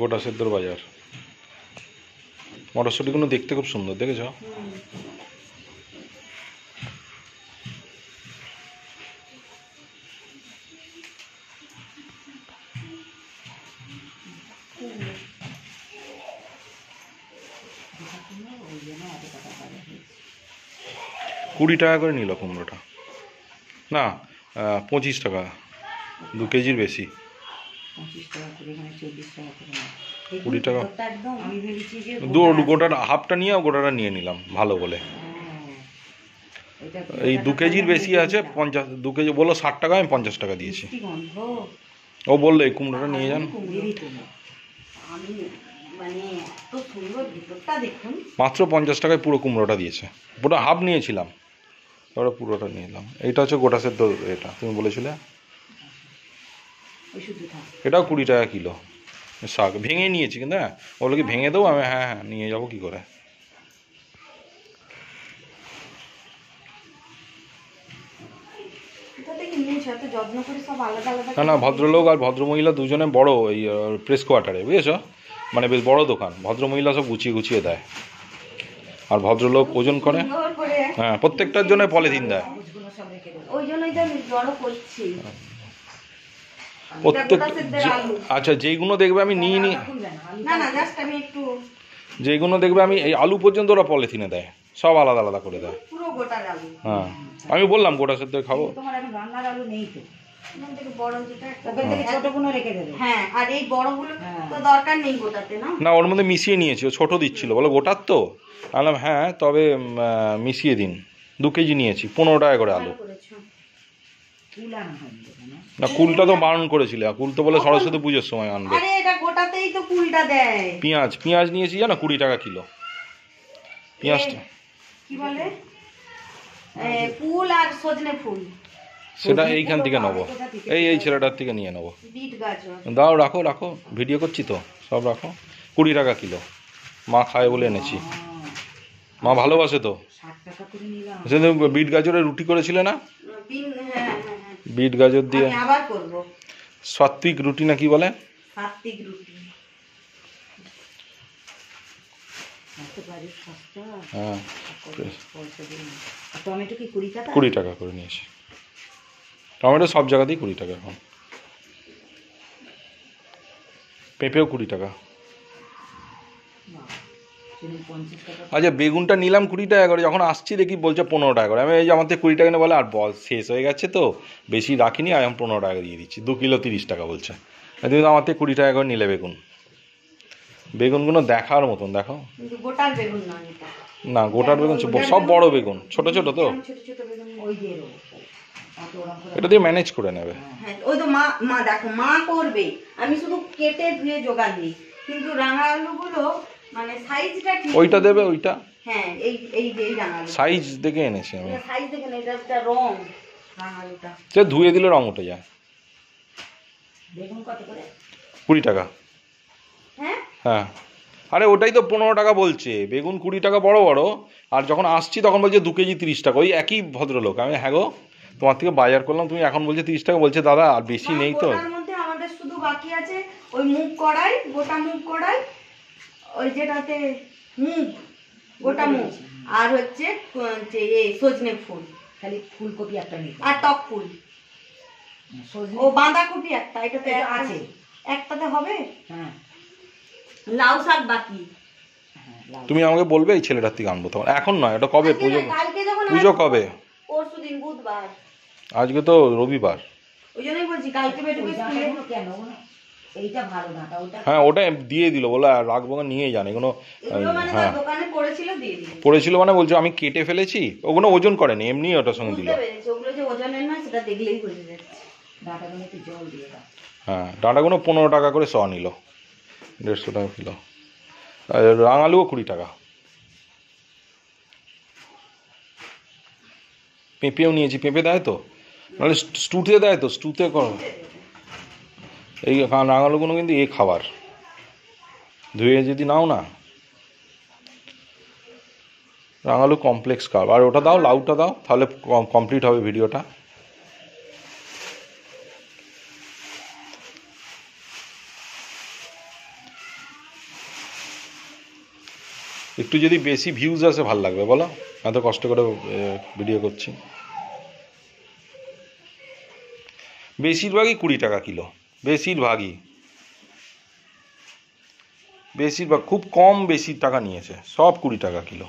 গোটা সেদ্ধর বাজার মটরশুঁটিগুলো দেখতে খুব সুন্দর দেখেছ কুড়ি টাকা করে নিল কুমড়োটা না পঁচিশ টাকা দু কেজির বেশি মানে কুড়ি টাকা একদম আমি হাফটা নিয়ে গোটাটা নিয়ে নিলাম ভালো বলে হ্যাঁ, এই দু কেজির বেশি আছে পঞ্চাশ দু কেজি বললো ষাট টাকা আমি পঞ্চাশ টাকা দিয়েছি ও বললো এই কুমড়োটা নিয়ে যান মানে, মাত্র পঞ্চাশ টাকায় পুরো কুমড়োটা দিয়েছে পুরো হাফ নিয়েছিলাম তারপরে পুরোটা নিয়ে নিলাম এইটা হচ্ছে গোটা সেদ্ধ এটা তুমি বলেছিলে এটাও কুড়ি টাকা কিলো শাক ভেঙে নিয়েছি কিন্তু হ্যাঁ ওগুলো কি ভেঙে দেবো আমি হ্যাঁ হ্যাঁ নিয়ে যাবো কি করে না না ভদ্রলোক আর ভদ্রমহিলা দুজনে বড় ওই প্রেস কোয়ার্টারে বুঝেছ মানে বেশ বড় দোকান ভদ্রমহিলা সব গুছিয়ে গুছিয়ে দেয় আর ভদ্রলোক ওজন করে হ্যাঁ প্রত্যেকটার জন্য পলিথিন দেয় ওই প্রত্যেক আচ্ছা যেইগুলো দেখবে আমি নিয়ে নিই যেইগুলো দেখবে আমি এই আলু পর্যন্ত ওরা পলিথিনে দেয় সব আলাদা আলাদা করে দেয় হ্যাঁ আমি বললাম গোটা সেদ্ধ খাবো হ্যাঁ, হ্যাঁ। না ওর মধ্যে মিশিয়ে নিয়েছি ছোট দিচ্ছিল বলে গোটার তো আলাম হ্যাঁ তবে মিশিয়ে দিন দু কেজি নিয়েছি পনেরো টাকা করে আলু না কুলটা তো বারণ করেছিল কুল তো বলে সরস্বতী পুজোর সময় আনবে আরে এটা গোটাতেই তো কুলটা দেয় পেঁয়াজ পেঁয়াজ নিয়েছি জানো কুড়ি টাকা কিলো পেঁয়াজটা কি বলে ফুল আর সজনে ফুল সেটা এইখান থেকে নেবো এই এই ছেলেটার থেকে নিয়ে নেবো দাও রাখো রাখো ভিডিও করছি তো সব রাখো কুড়ি টাকা কিলো মা খায় বলে এনেছি মা ভালোবাসে তো সেদিন বিট গাজরের রুটি করেছিলে না বিট গাজর দিয়ে আবার করব সাত্বিক রুটি না কি বলে সাত্বিক রুটি হ্যাঁ কুড়ি টাকা করে নিয়েছি টমেটো সব জায়গাতেই কুড়ি টাকা এখন পেঁপেও কুড়ি টাকা আচ্ছা বেগুনটা নিলাম কুড়ি টাকা করে যখন আসছি দেখি বলছে পনেরো টাকা করে আমি এই যে আমার থেকে কুড়ি টাকা নিয়ে বলে আর বল শেষ হয়ে গেছে তো বেশি রাখিনি আর আমি পনেরো টাকা দিয়ে দিচ্ছি দু কিলো তিরিশ টাকা বলছে আচ্ছা, তুমি তো আমার থেকে কুড়ি টাকা করে নিলে বেগুন বেগুনগুলো দেখার মতন দেখো না গোটার বেগুন সব বড় বেগুন ছোট ছোট তো হ্যাঁ, এটা দিয়ে ম্যানেজ করে নেবে হ্যাঁ, ওই তো মা মা দেখো মা করবে আমি শুধু কেটে ধুয়ে দিই কিন্তু রাঙা আলুগুলো মানে সাইজটা ঠিক ওইটা দেবে ওইটা হ্যাঁ এই এই যে সাইজ দেখে এনেছি আমি সাইজ দেখে নেই এটা একটা রং সে ধুয়ে দিলে রং উঠে যায় দেখুন কত করে কুড়ি টাকা হ্যাঁ হ্যাঁ আরে ওটাই তো পনেরো টাকা বলছে বেগুন কুড়ি টাকা বড় বড় আর যখন আসছি তখন বলছে দু কেজি তিরিশ টাকা ওই একই ভদ্রলোক আমি হ্যাঁ গো তোমার থেকে বাজার করলাম তুমি এখন বলছে তিরিশ টাকা বলছে দাদা আর বেশি নেই তো আমাদের শুধু বাকি আছে ওই মুখ কড়াই গোটা মুখ কড়াই ওই যেটাতে মুখ গোটা মুখ আর হচ্ছে সজনে ফুল খালি ফুলকপি একটা নিতে আর টক ফুল ও বাঁধাকপি একটা এটাতে আছে একটাতে হবে হ্যাঁ লাউ শাক বাকি হ্যাঁ, তুমি আমাকে বলবে এই ছেলেটার থেকে আনবো তোমার এখন নয় এটা কবে পুজো পুজো কবে পরশু দিন বুধবার আজকে তো রবিবার ওই জন্যই বলছি কালকে বেটুকে স্কুলে কেন হ্যাঁ ওটা দিয়ে দিল বলে রাখবো না নিয়ে যান এগুলো মানে হ্যাঁ দোকানে পড়েছিল মানে বলছো আমি কেটে ফেলেছি ওগুলো ওজন করেনি এমনি ওটার সঙ্গে দিল হ্যাঁ ডাঁটাগুলো পনেরো টাকা করে শ নিল দেড়শো টাকা কিলো রাঙালুও কুড়ি টাকা পেঁপেও নিয়েছি পেঁপে দেয় তো নাহলে স্টুতে দেয় তো স্টুতে করো এই রাঙালুগুলো কিন্তু এ খাবার ধুয়ে যদি নাও না রাঙালু কমপ্লেক্স খাবার আর ওটা দাও লাউটা দাও তাহলে কমপ্লিট হবে ভিডিওটা একটু যদি বেশি ভিউজ আসে ভাল লাগবে বলো এত কষ্ট করে ভিডিও করছি বেশিরভাগই কুড়ি টাকা কিলো বেশিরভাগই বেশিরভাগ খুব কম বেশি টাকা নিয়েছে সব কুড়ি টাকা কিলো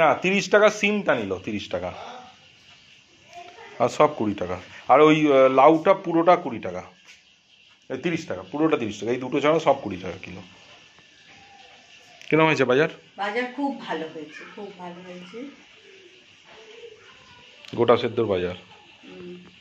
না তিরিশ টাকা সিমটা নিল তিরিশ টাকা আর সব কুড়ি টাকা আর ওই লাউটা পুরোটা কুড়ি টাকা তিরিশ টাকা পুরোটা তিরিশ টাকা এই দুটো ছাড়া সব কুড়ি টাকা কিলো কিরম হয়েছে বাজার বাজার খুব ভালো হয়েছে খুব ভালো হয়েছে গোটা সেদ্ধর বাজার Mm.